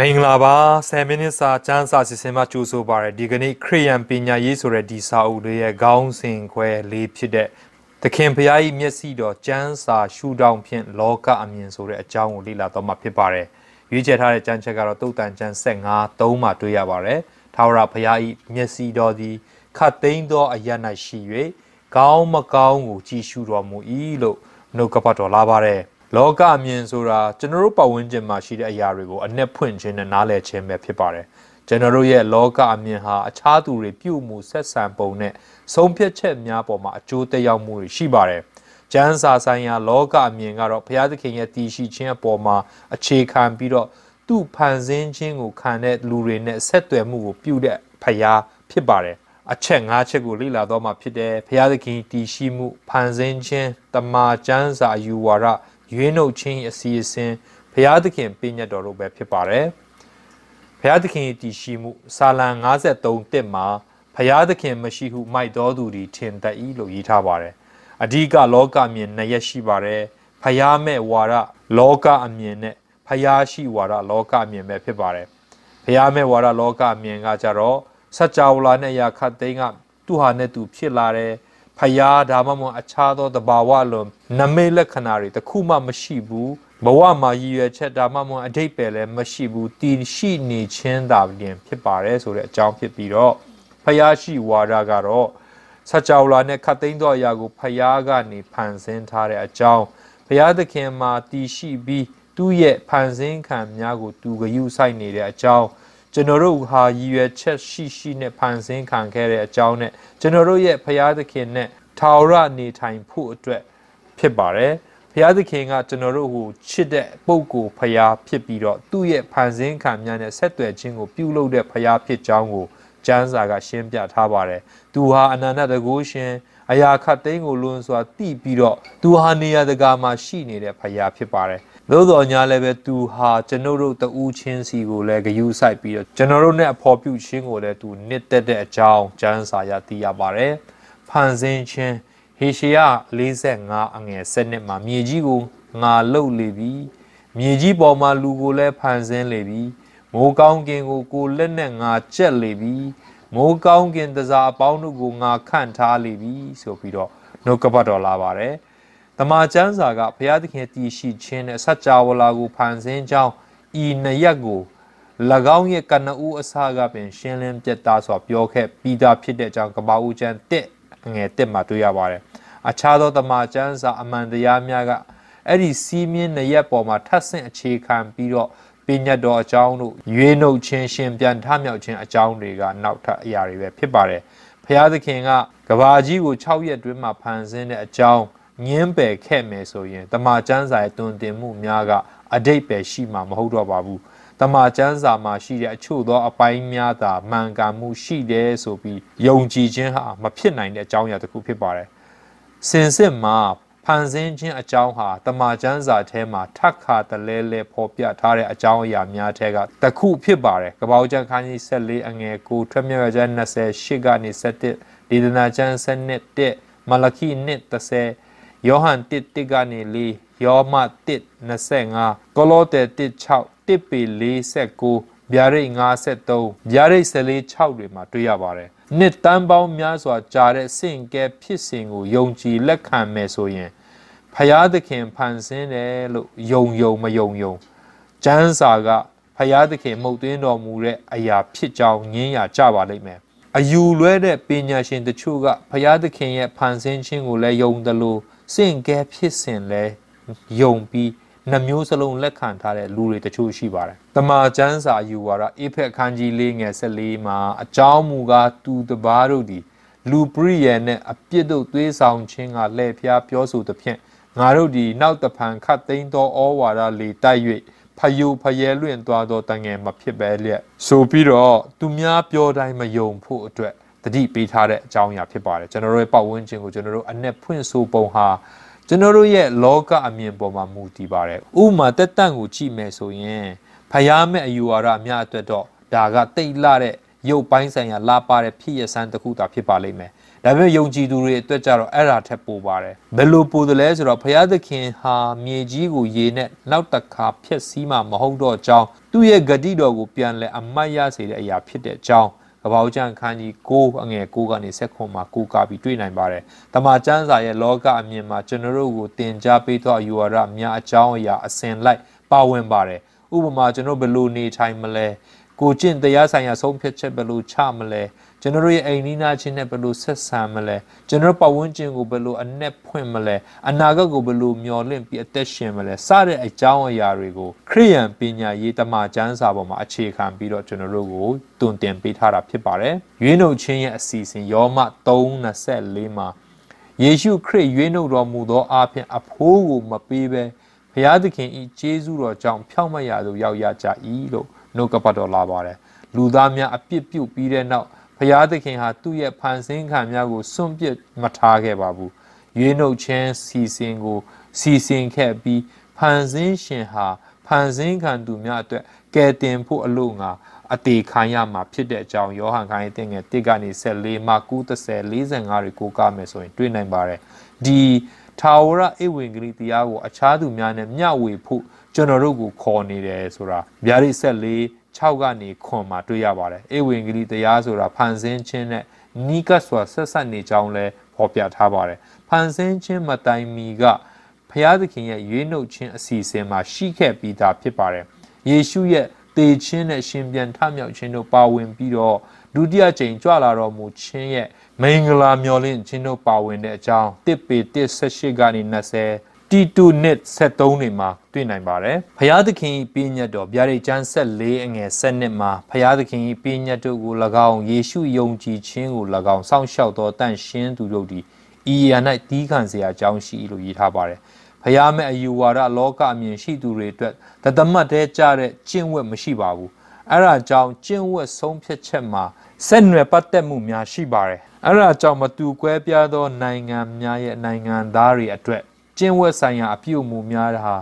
မင်္ဂလာပါ10မိနစ်စာကျမ်းစာစီစဉ်မှာကြိုဆိုပါရဒီကနေ့ခရိယံပညာရေးဆိုတဲ့ဒီစာအုပ်လေးရဲ့ခေါင်းစဉ်ခွဲလေးဖြစ်တဲ့သခင်ဖျားကြီးမျက်စိတော်ကျမ်းစာရှုထောင့်ဖြင့်လောကအမြင်ဆိုတဲ့အကြောင်းကိုလေ့လာတော့မှာဖြစ်ပါတယ်ရွေးချယ်ထားတဲ့ကျမ်းချက်ကတော့တုတ်တန်ကျမ်း75 3မှာတွေ့ရပါတယ်ထာဝရဖျားကြီးမျက်စိတော်သည်ခတ်သိမ်းသောအရ၌ရှိ၍ကောင်းမကောင်းကိုကြည့်ရှုတော်မူ၏လို့နှုတ်ကပတ်တော်လာပါတယ်လောကအမြင်ဆိုတာကျွန်တော်တို့ပတ်ဝန်းကျင်မှာရှိတဲ့အရာတွေကိုအနှက်ဖွင့်ခြင်းနဲ့နားလည်ခြင်းပဲဖြစ်ပါတယ်ကျွန်တော်တို့ရဲ့လောကအမြင်ဟာအခြားသူတွေပြုမှုဆက်ဆံပုံနဲ့ဆုံးဖြတ်ချက်များပေါ်မှာအကျိုးသက်ရောက်မှုတွေရှိပါတယ်။ကျမ်းစာဆိုင်ရာလောကအမြင်ကတော့ဘုရားသခင်ရဲ့တည်ရှိခြင်းအပေါ်မှာအခြေခံပြီးတော့သူ့ဖန်ဆင်းခြင်းကိုခံတဲ့လူတွေနဲ့ဆက်သွယ်မှုကိုပြုတဲ့ဘုရားဖြစ်ပါတယ်။အချက်၅ချက်ကိုလေ့လာတော့မှဖြစ်တယ်။ဘုရားသခင်တည်ရှိမှုဖန်ဆင်းခြင်းတမာကျမ်းစာယူဝါဒရွေးနှုတ်ခြင်းအစီအစဉ်ဘုရားသခင်ပြည့်ညတ်တော်တို့ပဲဖြစ်ပါတယ်။ဘုရားသခင်တည်ရှိမှုစာလံ53တစ်မှာဘုရားသခင်မရှိဟုမိုက်တော်သူသည်ထင်သက်၏လို့ရေးထားပါတယ်။အဓိကလောကမြင်နှစ်ရက်ရှိပါတယ်။ဘုရားမဲ့ဝါဒလောကအမြင်နဲ့ဘုရားရှိဝါဒလောကအမြင်ပဲဖြစ်ပါတယ်။ဘုရားမဲ့ဝါဒလောကအမြင်ကကြတော့စัจ java လာနဲ့ရာခတ်သိန်းကသူဟာနဲ့သူဖြစ်လာတယ်။ဖယားဒါမှမဟုတ်အခြားသောတဘာဝလွန်နမိတ်လက္ခဏာတွေတခုမှမရှိဘူးဘဝမှာရည်ရွယ်ချက်ဒါမှမဟုတ်အတိတ်ပဲလည်းမရှိဘူးတည်ရှိနေခြင်းသာလျင်ဖြစ်ပါတယ်ဆိုတဲ့အကြောင်းဖြစ်ပြီးတော့ဖယားရှိဝါဒကတော့စัจ java လာနဲ့ခတ်သိမ်းသောအရာကိုဖယားကနေဖန်ဆင်းထားတဲ့အကြောင်းဖယားသခင်မှာတည်ရှိပြီးသူ့ရဲ့ဖန်ဆင်းခံများကို သူဂယုစိုက်နေတဲ့အကြောင်းကျွန်တော်တို့ဟာရည်ရွယ်ချက်ရှိရှိနဲ့ဖန်ဆင်းခံခဲ့တဲ့အကြောင်းနဲ့ကျွန်တော်တို့ရဲ့ဖရာသခင်နဲ့ထာဝရနေထိုင်ဖို့အတွက်ဖြစ်ပါတယ်။ဖရာသခင်ကကျွန်တော်တို့ကိုချစ်တဲ့ပုဂ္ဂိုလ်ဖရာဖြစ်ပြီးတော့သူ့ရဲ့ဖန်ဆင်းခံများနဲ့ဆက်သွယ်ခြင်းကိုပြုလုပ်တဲ့ဖရာဖြစ်ကြောင်းကိုကျမ်းစာကရှင်းပြထားပါတယ်။သူဟာအနန္တတကုရှင်အရာခတ်သိန်းကိုလွန်စွာတိပြီးတော့သူဟာနေရာတကာမှာရှိနေတဲ့ဖရာဖြစ်ပါတယ်သို့တော်ညာလည်းပဲသူဟာကျွန်တော်တို့တူးချင်းစီကိုလည်းဂယူဆိုင်ပြီးတော့ကျွန်တော်တို့နဲ့အဖော်ပြုချင်းကိုလည်းသူနစ်သက်တဲ့အကြောင်းကျမ်းစာရသိရပါတယ်။ဖန်ဆင်းခြင်းဟေရှယ45အငယ်7နှစ်မှာမြေကြီးကိုငါလှုပ်လေပြီ။မြေကြီးပေါ်မှာလူကိုလည်းဖန်ဆင်းလေပြီ။မိုးကောင်းကင်ကိုကိုလက်နဲ့ငါကြက်လေပြီ။မိုးကောင်းကင်တစားအပေါင်းတို့ကိုငါခန့်ထားလေပြီဆိုပြီးတော့နှုတ်ကပတ်တော်လာပါတယ်။။တမန်ကျမ်းစာကဘုရားသခင်တည်ရှိခြင်းနဲ့စัจ java လာကိုဖန်ဆင်းကြောင်းဤနှစ်ရက်ကို၎င်းရဲ့ကနဦးအစကပင်ရှင်းလင်းပြတ်သားစွာပြောခဲ့ပြီးသားဖြစ်တဲ့အကြောင်းကဘာဦးကျမ်း1ငွေ1မှာတွေ့ရပါတယ်။အခြားသောတမန်ကျမ်းစာအမှန်တရားများကအဲ့ဒီစီးမြင်းနှစ်ရက်ပေါ်မှာထပ်ဆင့်အခြေခံပြီးတော့ပညတ်တော်အကြောင်းတို့ရွေးနှုတ်ခြင်းရှင်ပြန်ထမြောက်ခြင်းအကြောင်းတွေကနောက်ထပ်အရာတွေပဲဖြစ်ပါတယ်။ဘုရားသခင်ကကဘာကြီးကို6ရက်တွင်းမှာဖန်ဆင်းတဲ့အကြောင်းငင်းပယ်ခဲ့မယ်ဆိုရင်တမာကျမ်းစာရဲ့တွင်တင်မှုများကအတိတ်ပဲရှိမှာမဟုတ်တော့ပါဘူးတမာကျမ်းစာမှာရှိတဲ့အချို့သောအပိုင်းများသာမှန်ကန်မှုရှိတယ်ဆိုပြီးယုံကြည်ခြင်းဟာမဖြစ်နိုင်တဲ့အကြောင်းအရာတစ်ခုဖြစ်ပါတယ်စင်စစ်မှာဖန်ဆင်းခြင်းအကြောင်းဟာတမာကျမ်းစာထဲမှာထပ်ခါတလဲလဲဖော်ပြထားတဲ့အကြောင်းအရာများထဲကတစ်ခုဖြစ်ပါတယ်။ကပောက်ကျမ်းခန်းကြီး14အငယ်9ထွက်မြောက်ကျမ်း28ကနေ17ဒေသနာကျမ်း7 1မလခိ1 30ယောဟန်1:1ကနေ4ယောမ1:25ကောလောသဲ1:6 1ပေ49ဗျာရိတ်53ဗျာရိတ်46တွေမှာတွေ့ရပါတယ်နှစ်တန်းပေါင်းများစွာ ကြာတဲ့စင်ကဲဖြစ်စဉ်ကိုယုံကြည်လက်ခံမယ်ဆိုရင်ဖယားသခင်ဖန်ဆင်းတယ်လို့ယုံယုံမယုံယုံကျမ်းစာကဖယားသခင်မှုတ်သွင်းတော်မူတဲ့အရာဖြစ်ကြောင်းငင်းရကြပါလိမ့်မယ်အယူလွဲတဲ့ပညာရှင်တချို့ကဖယားသခင်ရဲ့ဖန်ဆင်းခြင်းကိုလည်းယုံတယ်လို့စင်ကဲဖြစ်စဉ်လဲယုံပြီးနှမျိုးစလုံးလက်ခံထားတဲ့လူတွေတချို့ရှိပါတယ်။တမာကျန်းစာယူဝါဒအေဖက်ခန်းကြီး၄ငယ်14မှာ အကြောင်းမူကားသူတပားတို့သည်လူပရိယေနဲ့အပြစ်တို့သွေးဆောင်ခြင်းကလှည့်ဖျားပြောဆိုသဖြင့်ငါတို့သည်နောက်တဖန်ခတ်သိမ်းသောဩဝါဒလေတိုက်၍ဖယိုဖယဲလွင့်သွားသောတန်ငယ်မဖြစ်ပဲလျက်ဆိုပြီးတော့သူများပြောတိုင်းမယုံဖို့အတွက်တတိပေးထားတဲ့အကြောင်းအရာဖြစ်ပါတယ်ကျွန်တော်တို့ရဲ့ပတ်ဝန်းကျင်ကိုကျွန်တော်တို့အနက်ဖွင့်ဆိုပုံဟာကျွန်တော်တို့ရဲ့လောကအမြင်ပေါ်မှာမူတည်ပါတယ်ဥပမာတက်တန့်ကိုကြည့်မယ်ဆိုရင်ဖျားမဲ့အယူဝါဒအများအတွက်တော့ဒါကတိတ်လာတဲ့ရုပ်ပိုင်းဆိုင်ရာလာပါတဲ့ဖြစ်ရဆန်းတစ်ခုသာဖြစ်ပါလိမ့်မယ်ဒါပေမဲ့ယုံကြည်သူတွေအတွက်ကြတော့အဲ့ဒါထက်ပိုပါတယ်ဘယ်လိုပိုတယ်လဲဆိုတော့ဘုရားသခင်ဟာမြေကြီးကိုရေနဲ့နောက်တခါဖျက်ဆီးမှမဟုတ်တော့ကြောင်းသူ့ရဲ့ဂတိတော်ကိုပြန်လဲအမတ်ရစေတဲ့အရာဖြစ်တဲ့အကြောင်းကပောက်ကြံခန်းကြီး6အငယ်6ကနေဆက်ခွန်မှာကိုးကားပြီးတွေ့နိုင်ပါတယ်။တမန်ကျမ်းစာရဲ့လောကအမြင်မှာကျွန်တော်တို့ကိုသင်ကြားပေးသောအယူအဆများအကြောင်းအရာအစဉ်လိုက် ပါဝင်ပါတယ်။ဥပမာကျွန်တော်ဘယ်လိုနေထိုင်မလဲ၊ကိုကျင့်တရားဆိုင်ရာဆုံးဖြတ်ချက်ဘယ်လိုချမလဲ။ကျွန်တော်တို့ရဲ့အိမ်နီးနားချင်းနဲ့ဘယ်လိုဆက်ဆံမလဲကျွန်တော်တို့ပတ်ဝန်းကျင်ကိုဘယ်လိုအနက်ဖွင့်မလဲအနာဂတ်ကိုဘယ်လိုမျှော်လင့်ပြီးအသက်ရှင်မလဲစတဲ့အကြောင်းအရာတွေကိုခရိယန်ပညာရေးတမန်ကျမ်းစာပေါ်မှာအခြေခံပြီးတော့ကျွန်တော်တို့ကိုတွင်တင်ပေးထားတာဖြစ်ပါတယ်ရွေးနှုတ်ခြင်းရဲ့အစီအစဉ်ယောမ3:24မှာယေရှုခရစ်ရွေးနှုတ်တော်မူသောအဖြစ်အဖိုးကိုမပေးဘဲဘုရားသခင်ဤကျေးဇူးတော်ကြောင့်ဖြောင့်မတ်ရသို့ရောက်ရကြ၏လို့နှုတ်ကပတ်တော်လာပါတယ်လူသားများအပြစ်ပြုတ်ပြီးတဲ့နောက်ဖရာသခင်ဟာသူ့ရဲ့ဖန်ဆင်းခံများကိုစွန့်ပစ်မထားခဲ့ပါဘူးရွေးနှုတ်ခြင်းစီစဉ်ကို စီစဉ်ခဲ့ပြီးဖန်ဆင်းရှင်ဟာဖန်ဆင်းခံသူများအတွက်ကယ်တင်ဖို့အလို့ငါအသေးခံရမှာဖြစ်တဲ့အကြောင်းယောဟန်ခိုင်းတဲ့ငယ်1ကနေ14မှ90 45တွေကိုကားမယ်ဆိုရင်တွေ့နိုင်ပါတယ်ဒီထာဝရဧဝံဂေလိတရားကိုအခြားသူများနဲ့မျှဝေဖို့ကျွန်တော်တို့ကိုခေါ်နေတယ်ဆိုတာဗျာဒိတ်14 6ကနေခွန်မှာတွေ့ရပါတယ်။ဧဝံဂေလိတရားဆိုတာဖန်ဆင်းခြင်းနဲ့နိကတ်စွာဆက်ဆက်နေကြောင်းလဲဖော်ပြထားပါတယ်။ဖန်ဆင်းခြင်းမတိုင်မီကဖျားသခင်ရဲ့ရွေးနှုတ်ခြင်းအစီအစဉ်မှာရှိခဲ့ပြီးသားဖြစ်ပါတယ်။ယေရှုရဲ့တေခြင်းနဲ့ရှင်ပြန်ထမြောက်ခြင်းတို့ပါဝင်ပြီးတော့ဒုတိယကြိမ်ကြွလာတော်မူခြင်းရဲ့မင်္ဂလာမျှော်လင့်ခြင်းတို့ပါဝင်တဲ့အကြောင်းတစ်ပေ1:18ကနေ20 T2 နှစ်73တွေမှာတွေ့နိုင်ပါတယ်။ဘုရားသခင်၏ပြည့်ညတ်တော်ဗျာဒိတ်ကျမ်း74အငယ်7နှစ်မှာဘုရားသခင်၏ပြည့်ညတ်တို့ကို၎င်းယေရှုယုံကြည်ခြင်းကို၎င်းစောင့်ရှောက်သောတန်ရှင်းသူတို့သည်ဤရာ၌တီးခံเสียအကြောင်းရှိလို့ရေးထားပါတယ်။ဘုရားမဲ့အယူဝါဒလောကအမြင်ရှိသူတွေအတွက်တသမတ်တဲကြတဲ့ကျင့်ဝတ်မရှိပါဘူး။အဲ့ဒါကြောင့်ကျင့်ဝတ်ဆုံးဖြတ်ချက်မှာဆက်နွယ်ပတ်သက်မှုများရှိပါတယ်။အဲ့ဒါကြောင့်မတူကွဲပြားသောနိုင်ငံများရဲ့နိုင်ငံသားတွေအတွက်ကျင့်ဝတ်ဆိုင်ရာအပြုအမူများတာ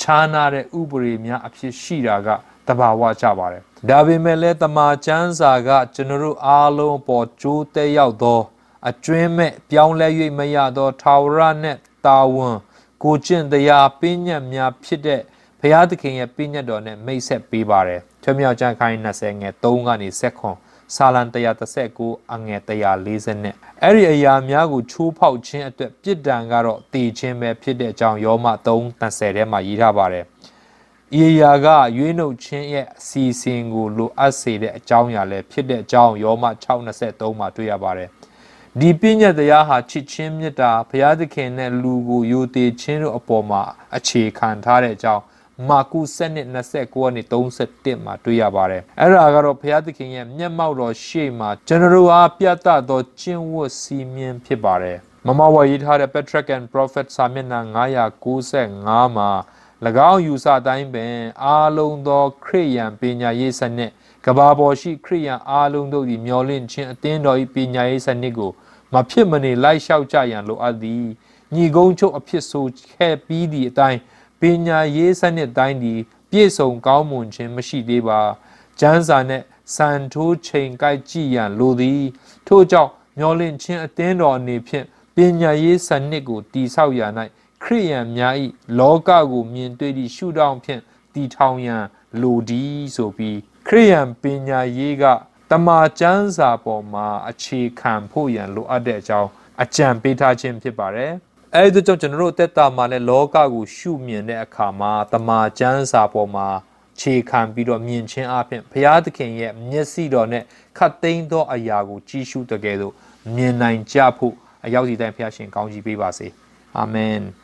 ခြားနာတဲ့ဥပဒေများ အဖြစ်ရှိတာကတဘာဝကြပါတယ်။ဒါပေမဲ့လည်းတမာချမ်းစာက ကျွန်တော်တို့အားလုံးပေါ်ကြိုးတဲရောက်သောအကျွင်းမဲ့ပြောင်းလဲ၍မရသောထာဝရနှင့်တာဝန်ကိုကျင့်တရားပညတ်များဖြစ်တဲ့ဘုရားသခင်ရဲ့ပညတ်တော်နဲ့မိတ်ဆက်ပေးပါတယ်။ထွမြောက်ကြခိုင်း20ငယ်3ကနေ7ခွန်ဆာလံ139အငယ်140နဲ့အဲ့ဒီအရာများကိုချိုးဖောက်ခြင်းအတွက်ပြစ်ဒဏ်ကတော့တည်ခြင်းပဲဖြစ်တဲ့အကြောင်းယောမ3:30ထဲမှာရေးထားပါတယ်။ဤအရာကရွေးနှုတ်ခြင်းရဲ့အစီအစဉ်ကိုလိုအပ်စေတဲ့အကြောင်းအရာလည်းဖြစ်တဲ့အကြောင်းယောမ6:23မှာတွေ့ရပါတယ်။ဒီပြည့်ညတ်တရားဟာချစ်ချင်းမေတ္တာဘုရားသခင်နဲ့လူကိုယိုတည်ခြင်းတို့အပေါ်မှာအခြေခံထားတဲ့အကြောင်းမာကု7 29ကနေ31မှာတွေ့ရပါတယ်အဲ့ဒါကတော့ဘုရားသခင်ရဲ့မျက်မှောက်တော်ရှေ့မှာကျွန်တော်တို့အားပြသသောကျင့်ဝတ်စည်းမျဉ်းဖြစ်ပါတယ်မမဝရေးထားတဲ့ Patrick and Prophet စာမျက်နှာ995မှာ၎င်းယူဆတိုင်းပင် အာလုံးသော ခရိယံပညာရေးစနစ်ကဘာပေါ်ရှိခရိယံအာလုံးတို့သည်မျောလင့်ခြင်းအသင်းတော်၏ပညာရေးစနစ်ကိုမဖြစ်မနေလိုက်လျှောက်ကြရန်လိုအပ်သည်ညီကုန်းချုပ်အဖြစ်ဆိုခဲ့ပြီးသည့်အတိုင်းပညာရေးစနစ်တိုင်းဒီပြည့်စုံကောင်းမွန်ခြင်းမရှိသေးပါ ကျမ်းစာနဲ့စံထိုးချိန်ကိုက်ကြည့်ရန်လိုသည် ထို့ကြောင့်မျောလင့်ခြင်းအတင်းတော်အနေဖြင့်ပညာရေးစနစ်ကိုတည်ဆောက်ရာ၌ခရိယံများ၏လောကကိုမြင်တွေ့သည့်ရှုထောင့်ဖြင့်တည်ထောင်ရန်လိုသည်ဆိုပြီးခရိယံပညာရေးကတမာကျမ်းစာပေါ်မှာအခြေခံဖို့ရန်လိုအပ်တဲ့အကြောင်းအကြံပေးထားခြင်းဖြစ်ပါတယ်။အဲဒီတို့ကြောင့်ကျွန်တော်တို့အသက်တာမှာလည်းလောကကိုရှုမြင်တဲ့အခါမှာတမာကျမ်းစာပေါ်မှာခြေခံပြီးတော့မြင်ချင်းအပြင်ဘုရားသခင်ရဲ့မျက်စိတော်နဲ့ခတ်သိမ်းသောအရာကိုကြည့်ရှုတကယ်လို့မြင်နိုင်ကြဖို့အရောက်စီတိုင်းဘုရားရှင်ကောင်းကြီးပေးပါစေအာမင်